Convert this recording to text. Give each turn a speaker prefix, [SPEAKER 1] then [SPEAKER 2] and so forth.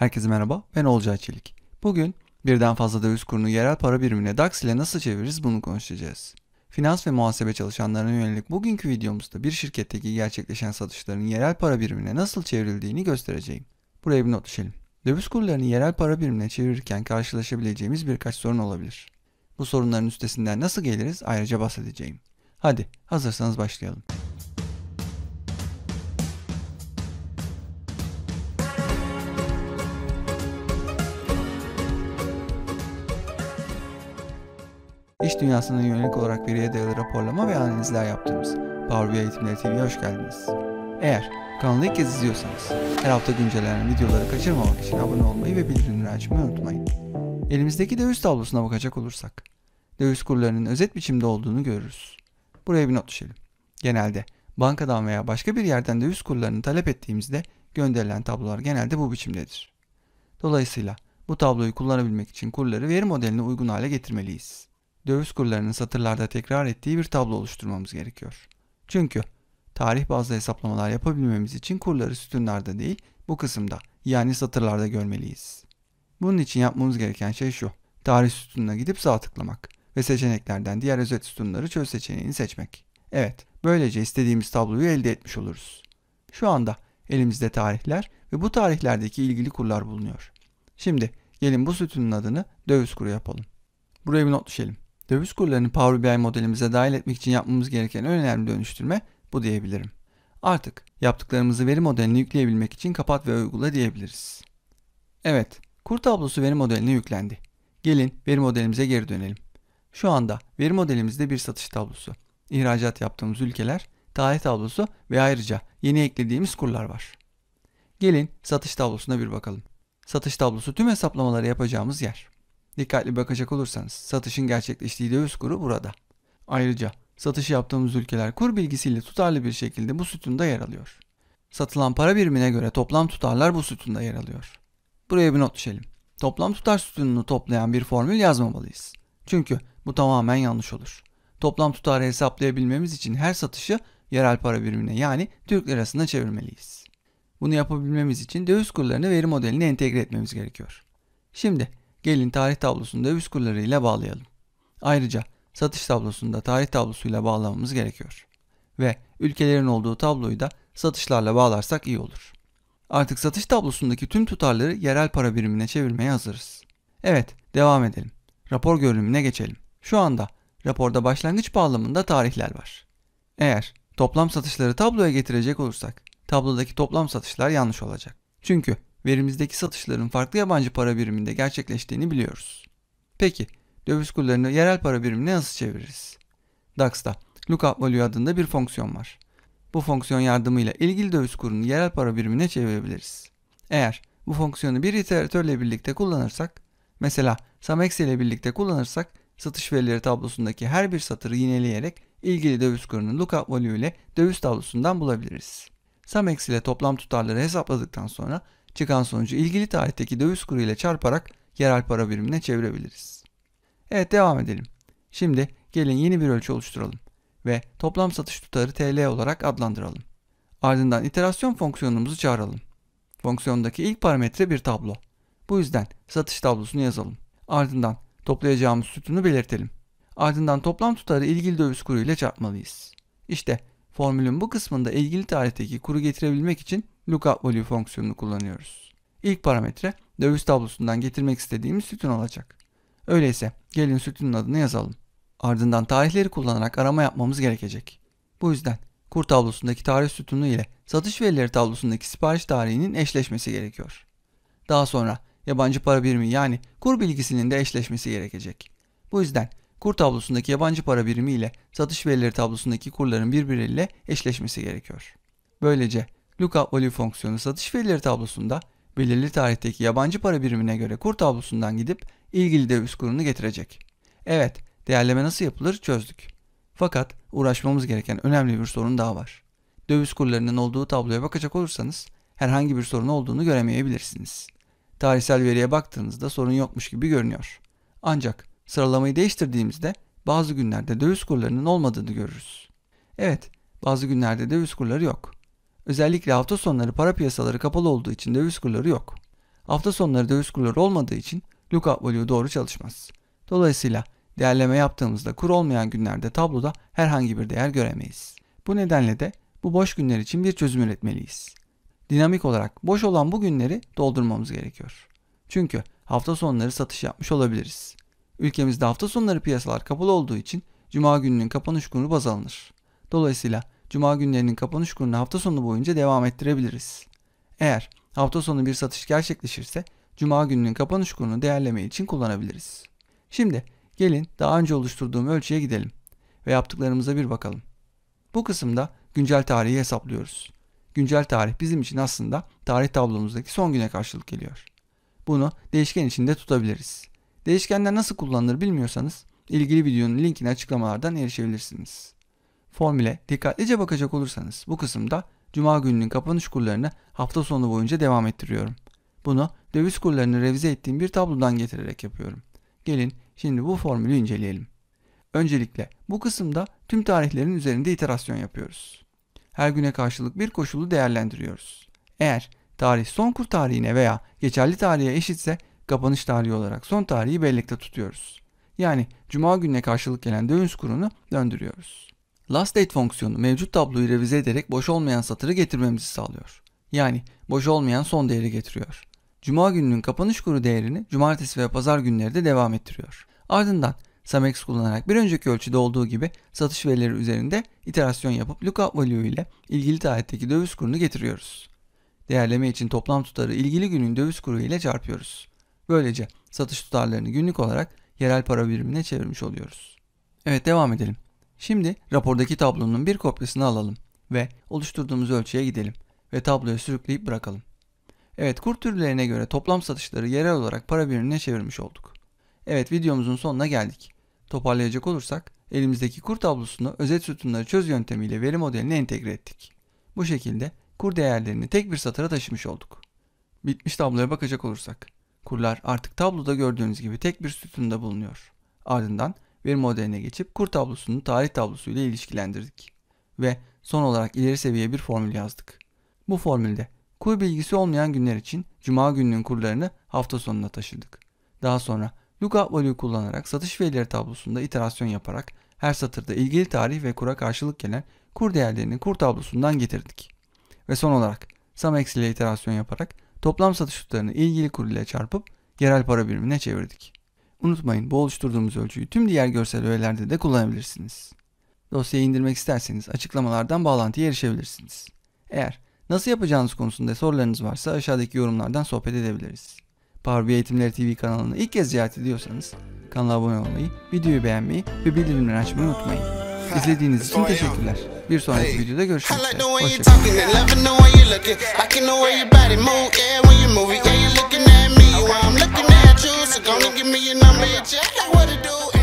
[SPEAKER 1] Herkese merhaba, ben Olcay Çelik. Bugün birden fazla döviz kurunu yerel para birimine DAX ile nasıl çeviririz bunu konuşacağız. Finans ve muhasebe çalışanlarına yönelik bugünkü videomuzda bir şirketteki gerçekleşen satışların yerel para birimine nasıl çevrildiğini göstereceğim. Buraya bir not düşelim. Döviz kurlarını yerel para birimine çevirirken karşılaşabileceğimiz birkaç sorun olabilir. Bu sorunların üstesinden nasıl geliriz ayrıca bahsedeceğim. Hadi hazırsanız başlayalım. İş dünyasının yönelik olarak veriye dayalı raporlama ve analizler yaptığımız Power BI Eğitimleri TV'ye hoş geldiniz. Eğer kanalı ilk kez izliyorsanız her hafta güncellenen videoları kaçırmamak için abone olmayı ve bildirimleri açmayı unutmayın. Elimizdeki döviz tablosuna bakacak olursak döviz kurlarının özet biçimde olduğunu görürüz. Buraya bir not düşelim. Genelde bankadan veya başka bir yerden döviz kurlarını talep ettiğimizde gönderilen tablolar genelde bu biçimdedir. Dolayısıyla bu tabloyu kullanabilmek için kurları veri modeline uygun hale getirmeliyiz döviz kurlarının satırlarda tekrar ettiği bir tablo oluşturmamız gerekiyor. Çünkü tarih bazlı hesaplamalar yapabilmemiz için kurları sütunlarda değil bu kısımda yani satırlarda görmeliyiz. Bunun için yapmamız gereken şey şu. Tarih sütununa gidip sağ tıklamak ve seçeneklerden diğer özet sütunları çöz seçeneğini seçmek. Evet, böylece istediğimiz tabloyu elde etmiş oluruz. Şu anda elimizde tarihler ve bu tarihlerdeki ilgili kurlar bulunuyor. Şimdi gelin bu sütunun adını döviz kuru yapalım. Buraya bir not düşelim. Döviz kurlarını Power BI modelimize dahil etmek için yapmamız gereken en önemli dönüştürme bu diyebilirim. Artık yaptıklarımızı veri modeline yükleyebilmek için kapat ve uygula diyebiliriz. Evet, kur tablosu veri modeline yüklendi. Gelin veri modelimize geri dönelim. Şu anda veri modelimizde bir satış tablosu, ihracat yaptığımız ülkeler, tarih tablosu ve ayrıca yeni eklediğimiz kurlar var. Gelin satış tablosuna bir bakalım. Satış tablosu tüm hesaplamaları yapacağımız yer. Dikkatli bakacak olursanız satışın gerçekleştiği döviz kuru burada. Ayrıca satış yaptığımız ülkeler kur bilgisiyle tutarlı bir şekilde bu sütunda yer alıyor. Satılan para birimine göre toplam tutarlar bu sütunda yer alıyor. Buraya bir not düşelim. Toplam tutar sütununu toplayan bir formül yazmamalıyız. Çünkü bu tamamen yanlış olur. Toplam tutarı hesaplayabilmemiz için her satışı yerel para birimine yani Türk lirasına çevirmeliyiz. Bunu yapabilmemiz için döviz kurlarını veri modeline entegre etmemiz gerekiyor. Şimdi Gelin tarih tablosunu döviz kurları ile bağlayalım. Ayrıca satış tablosunda tarih tablosuyla bağlamamız gerekiyor. Ve ülkelerin olduğu tabloyu da satışlarla bağlarsak iyi olur. Artık satış tablosundaki tüm tutarları yerel para birimine çevirmeye hazırız. Evet, devam edelim. Rapor görünümüne geçelim. Şu anda raporda başlangıç bağlamında tarihler var. Eğer toplam satışları tabloya getirecek olursak tablodaki toplam satışlar yanlış olacak. Çünkü verimizdeki satışların farklı yabancı para biriminde gerçekleştiğini biliyoruz. Peki döviz kurlarını yerel para birimine nasıl çeviririz? DAX'ta Lookup Value adında bir fonksiyon var. Bu fonksiyon yardımıyla ilgili döviz kurunu yerel para birimine çevirebiliriz. Eğer bu fonksiyonu bir iteratörle birlikte kullanırsak, mesela Samex ile birlikte kullanırsak satış verileri tablosundaki her bir satırı yineleyerek ilgili döviz kurunun lookup value ile döviz tablosundan bulabiliriz. Samex ile toplam tutarları hesapladıktan sonra Çıkan sonucu ilgili tarihteki döviz kuru ile çarparak yerel para birimine çevirebiliriz. Evet devam edelim. Şimdi gelin yeni bir ölçü oluşturalım ve toplam satış tutarı TL olarak adlandıralım. Ardından iterasyon fonksiyonumuzu çağıralım. Fonksiyondaki ilk parametre bir tablo. Bu yüzden satış tablosunu yazalım. Ardından toplayacağımız sütunu belirtelim. Ardından toplam tutarı ilgili döviz kuru ile çarpmalıyız. İşte formülün bu kısmında ilgili tarihteki kuru getirebilmek için lookup value fonksiyonunu kullanıyoruz. İlk parametre döviz tablosundan getirmek istediğimiz sütun olacak. Öyleyse gelin sütunun adını yazalım. Ardından tarihleri kullanarak arama yapmamız gerekecek. Bu yüzden kur tablosundaki tarih sütunu ile satış verileri tablosundaki sipariş tarihinin eşleşmesi gerekiyor. Daha sonra yabancı para birimi yani kur bilgisinin de eşleşmesi gerekecek. Bu yüzden kur tablosundaki yabancı para birimi ile satış verileri tablosundaki kurların birbiriyle eşleşmesi gerekiyor. Böylece Lookup Value fonksiyonu satış verileri tablosunda belirli tarihteki yabancı para birimine göre kur tablosundan gidip ilgili döviz kurunu getirecek. Evet, değerleme nasıl yapılır çözdük. Fakat uğraşmamız gereken önemli bir sorun daha var. Döviz kurlarının olduğu tabloya bakacak olursanız herhangi bir sorun olduğunu göremeyebilirsiniz. Tarihsel veriye baktığınızda sorun yokmuş gibi görünüyor. Ancak sıralamayı değiştirdiğimizde bazı günlerde döviz kurlarının olmadığını görürüz. Evet, bazı günlerde döviz kurları yok. Özellikle hafta sonları para piyasaları kapalı olduğu için döviz kurları yok. Hafta sonları döviz kurları olmadığı için lookup value doğru çalışmaz. Dolayısıyla değerleme yaptığımızda kur olmayan günlerde tabloda herhangi bir değer göremeyiz. Bu nedenle de bu boş günler için bir çözüm üretmeliyiz. Dinamik olarak boş olan bu günleri doldurmamız gerekiyor. Çünkü hafta sonları satış yapmış olabiliriz. Ülkemizde hafta sonları piyasalar kapalı olduğu için cuma gününün kapanış günü baz alınır. Dolayısıyla cuma günlerinin kapanış gününü hafta sonu boyunca devam ettirebiliriz. Eğer hafta sonu bir satış gerçekleşirse cuma gününün kapanış gününü değerleme için kullanabiliriz. Şimdi gelin daha önce oluşturduğum ölçüye gidelim ve yaptıklarımıza bir bakalım. Bu kısımda güncel tarihi hesaplıyoruz. Güncel tarih bizim için aslında tarih tablomuzdaki son güne karşılık geliyor. Bunu değişken içinde tutabiliriz. Değişkenler nasıl kullanılır bilmiyorsanız ilgili videonun linkini açıklamalardan erişebilirsiniz formüle dikkatlice bakacak olursanız bu kısımda cuma gününün kapanış kurlarını hafta sonu boyunca devam ettiriyorum. Bunu döviz kurlarını revize ettiğim bir tablodan getirerek yapıyorum. Gelin şimdi bu formülü inceleyelim. Öncelikle bu kısımda tüm tarihlerin üzerinde iterasyon yapıyoruz. Her güne karşılık bir koşulu değerlendiriyoruz. Eğer tarih son kur tarihine veya geçerli tarihe eşitse kapanış tarihi olarak son tarihi bellekte tutuyoruz. Yani cuma gününe karşılık gelen döviz kurunu döndürüyoruz. LastDate fonksiyonu mevcut tabloyu revize ederek boş olmayan satırı getirmemizi sağlıyor. Yani boş olmayan son değeri getiriyor. Cuma gününün kapanış kuru değerini cumartesi ve pazar günleri de devam ettiriyor. Ardından SAmex kullanarak bir önceki ölçüde olduğu gibi satış verileri üzerinde iterasyon yapıp lookup value ile ilgili tarihteki döviz kurunu getiriyoruz. Değerleme için toplam tutarı ilgili günün döviz kuru ile çarpıyoruz. Böylece satış tutarlarını günlük olarak yerel para birimine çevirmiş oluyoruz. Evet devam edelim. Şimdi rapordaki tablonun bir kopyasını alalım ve oluşturduğumuz ölçüye gidelim ve tabloya sürükleyip bırakalım. Evet kur türlerine göre toplam satışları yerel olarak para birimine çevirmiş olduk. Evet videomuzun sonuna geldik. Toparlayacak olursak elimizdeki kur tablosunu özet sütunları çöz yöntemiyle veri modeline entegre ettik. Bu şekilde kur değerlerini tek bir satıra taşımış olduk. Bitmiş tabloya bakacak olursak kurlar artık tabloda gördüğünüz gibi tek bir sütunda bulunuyor. Ardından veri modeline geçip kur tablosunu tarih tablosuyla ilişkilendirdik. Ve son olarak ileri seviye bir formül yazdık. Bu formülde kur bilgisi olmayan günler için cuma gününün kurlarını hafta sonuna taşıdık. Daha sonra lookup value kullanarak satış verileri tablosunda iterasyon yaparak her satırda ilgili tarih ve kura karşılık gelen kur değerlerini kur tablosundan getirdik. Ve son olarak sum eksi ile iterasyon yaparak toplam satış tutarını ilgili kur ile çarpıp yerel para birimine çevirdik. Unutmayın bu oluşturduğumuz ölçüyü tüm diğer görsel öğelerde de kullanabilirsiniz. Dosyayı indirmek isterseniz açıklamalardan bağlantıya erişebilirsiniz. Eğer nasıl yapacağınız konusunda sorularınız varsa aşağıdaki yorumlardan sohbet edebiliriz. Power BI Eğitimleri TV kanalını ilk kez ziyaret ediyorsanız kanala abone olmayı, videoyu beğenmeyi ve bildirimleri açmayı unutmayın. İzlediğiniz için teşekkürler. Bir sonraki videoda görüşmek üzere. Hoşçakalın. Gonna give me your number, yeah. What to do?